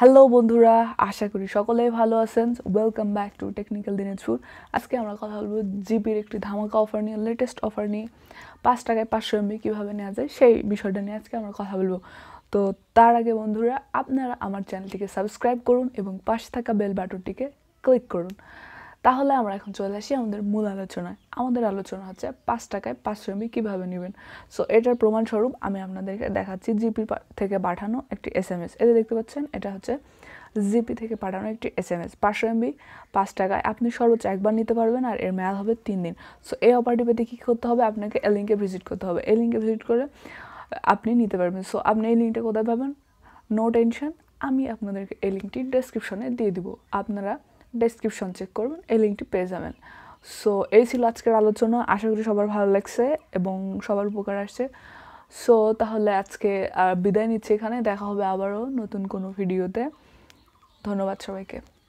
hello বন্ধুরা আশা করি সকলেই ভালো আছেন welcome back to technical Dinajpur আজকে আমরা কথা বলবো জিপির একটি ধামাকা অফার নিয়ে লেটেস্ট অফার নিয়ে পাঁচ টাকায় পাঁচশো এমবি কীভাবে নেওয়া যায় সেই বিষয়টা নিয়ে আজকে আমরা কথা বলবো তো তার আগে বন্ধুরা আপনারা আমার চ্যানেলটিকে সাবস্ক্রাইব করুন এবং পাশে থাকা বেল বাটনটিকে ক্লিক করুন তাহলে আমরা এখন চলে আসি আমাদের মূল আলোচনায় আমাদের আলোচনা হচ্ছে পাঁচ টাকায় পাঁচ শ্রমিক কীভাবে নেবেন সো এটার প্রমাণস্বরূপ আমি আপনাদেরকে দেখাচ্ছি জিপি থেকে পাঠানো একটি এস এম এস এতে দেখতে পাচ্ছেন এটা হচ্ছে জিপি থেকে পাঠানো একটি এস এম এস পাঁচশো এমবি পাঁচ টাকায় আপনি সর্বোচ্চ একবার নিতে পারবেন আর এর মেয়াদ হবে তিন দিন সো এই অপারটি পেতে কী করতে হবে আপনাকে এ লিঙ্কে ভিজিট করতে হবে এই লিঙ্কে ভিজিট করে আপনি নিতে পারবেন সো আপনি এই লিঙ্কটা কোথায় পাবেন নো টেনশন আমি আপনাদেরকে এই লিঙ্কটি ডেসক্রিপশনে দিয়ে দিব আপনারা ডেসক্রিপশন চেক করবেন এই লিঙ্কটি পেয়ে যাবেন সো এই ছিল আজকের আলোচনা আশা করি সবার ভালো লাগছে এবং সবার উপকার আসছে সো তাহলে আজকে বিদায় নিচ্ছি এখানে দেখা হবে আবারও নতুন কোনো ভিডিওতে ধন্যবাদ সবাইকে